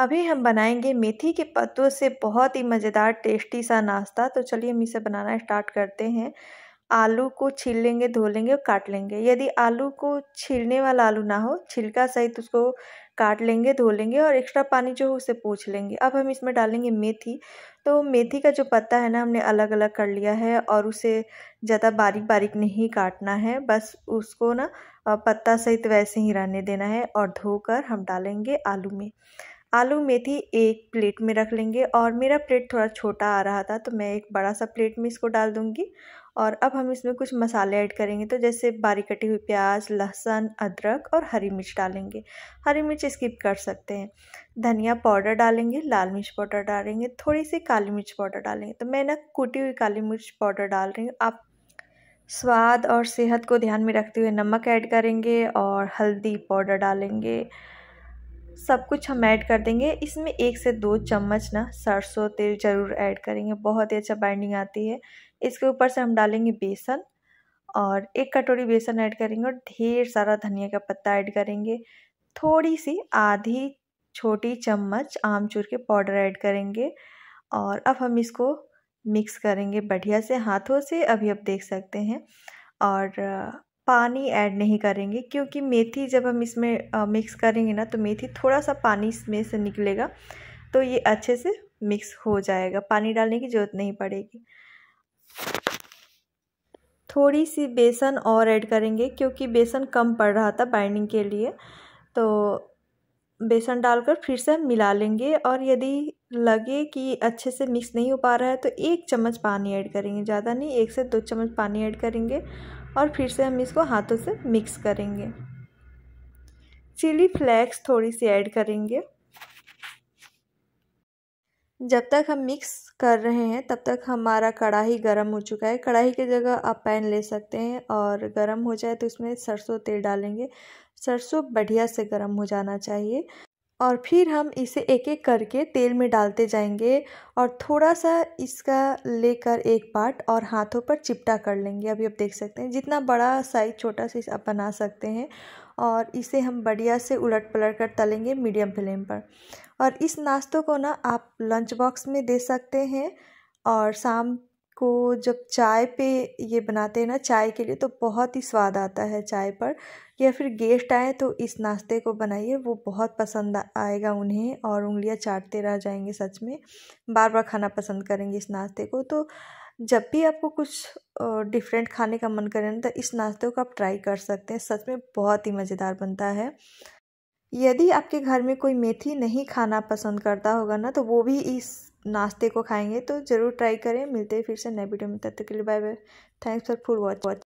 अभी हम बनाएंगे मेथी के पत्तों से बहुत ही मज़ेदार टेस्टी सा नाश्ता तो चलिए हम इसे बनाना स्टार्ट करते हैं आलू को छील लेंगे धो लेंगे और काट लेंगे यदि आलू को छीलने वाला आलू ना हो छिलका सहित उसको काट लेंगे धो लेंगे और एक्स्ट्रा पानी जो हो उसे पूछ लेंगे अब हम इसमें डालेंगे मेथी तो मेथी का जो पत्ता है ना हमने अलग अलग कर लिया है और उसे ज़्यादा बारीक बारीक नहीं काटना है बस उसको ना पत्ता सहित वैसे ही रहने देना है और धोकर हम डालेंगे आलू में आलू मेथी एक प्लेट में रख लेंगे और मेरा प्लेट थोड़ा छोटा आ रहा था तो मैं एक बड़ा सा प्लेट में इसको डाल दूँगी और अब हम इसमें कुछ मसाले ऐड करेंगे तो जैसे बारीक कटी हुई प्याज लहसुन अदरक और हरी मिर्च डालेंगे हरी मिर्च स्किप कर सकते हैं धनिया पाउडर डालेंगे लाल मिर्च पाउडर डालेंगे थोड़ी सी काली मिर्च पाउडर डालेंगे तो मैं ना कूटी हुई काली मिर्च पाउडर डाल रही हूँ आप स्वाद और सेहत को ध्यान में रखते हुए नमक ऐड करेंगे और हल्दी पाउडर डालेंगे सब कुछ हम ऐड कर देंगे इसमें एक से दो चम्मच ना सरसों तेल ज़रूर ऐड करेंगे बहुत ही अच्छा बाइंडिंग आती है इसके ऊपर से हम डालेंगे बेसन और एक कटोरी बेसन ऐड करेंगे और ढेर सारा धनिया का पत्ता ऐड करेंगे थोड़ी सी आधी छोटी चम्मच आमचूर के पाउडर ऐड करेंगे और अब हम इसको मिक्स करेंगे बढ़िया से हाथों से अभी आप देख सकते हैं और पानी ऐड नहीं करेंगे क्योंकि मेथी जब हम इसमें मिक्स करेंगे ना तो मेथी थोड़ा सा पानी इसमें से निकलेगा तो ये अच्छे से मिक्स हो जाएगा पानी डालने की ज़रूरत नहीं पड़ेगी थोड़ी सी बेसन और ऐड करेंगे क्योंकि बेसन कम पड़ रहा था बाइंडिंग के लिए तो बेसन डालकर फिर से हम मिला लेंगे और यदि लगे कि अच्छे से मिक्स नहीं हो पा रहा है तो एक चम्मच पानी ऐड करेंगे ज़्यादा नहीं एक से दो चम्मच पानी ऐड करेंगे और फिर से हम इसको हाथों से मिक्स करेंगे चिली फ्लेक्स थोड़ी सी ऐड करेंगे जब तक हम मिक्स कर रहे हैं तब तक हमारा कढ़ाई गर्म हो चुका है कढ़ाई की जगह आप पैन ले सकते हैं और गर्म हो जाए तो इसमें सरसों तेल डालेंगे सरसों बढ़िया से गर्म हो जाना चाहिए और फिर हम इसे एक एक करके तेल में डालते जाएंगे और थोड़ा सा इसका लेकर एक पार्ट और हाथों पर चिपटा कर लेंगे अभी आप देख सकते हैं जितना बड़ा साइज छोटा साइज आप बना सकते हैं और इसे हम बढ़िया से उलट पलट कर तलेंगे मीडियम फ्लेम पर और इस नाश्तों को ना आप लंच बॉक्स में दे सकते हैं और शाम इसको जब चाय पे ये बनाते हैं ना चाय के लिए तो बहुत ही स्वाद आता है चाय पर या फिर गेस्ट आए तो इस नाश्ते को बनाइए वो बहुत पसंद आएगा उन्हें और उंगलियां चाटते रह जाएंगे सच में बार बार खाना पसंद करेंगे इस नाश्ते को तो जब भी आपको कुछ डिफरेंट खाने का मन करें ना तो इस नाश्ते को आप ट्राई कर सकते हैं सच में बहुत ही मज़ेदार बनता है यदि आपके घर में कोई मेथी नहीं खाना पसंद करता होगा ना तो वो भी इस नाश्ते को खाएंगे तो ज़रूर ट्राई करें मिलते हैं फिर से नए वीडियो में तब तक के लिए bye bye thanks for food watch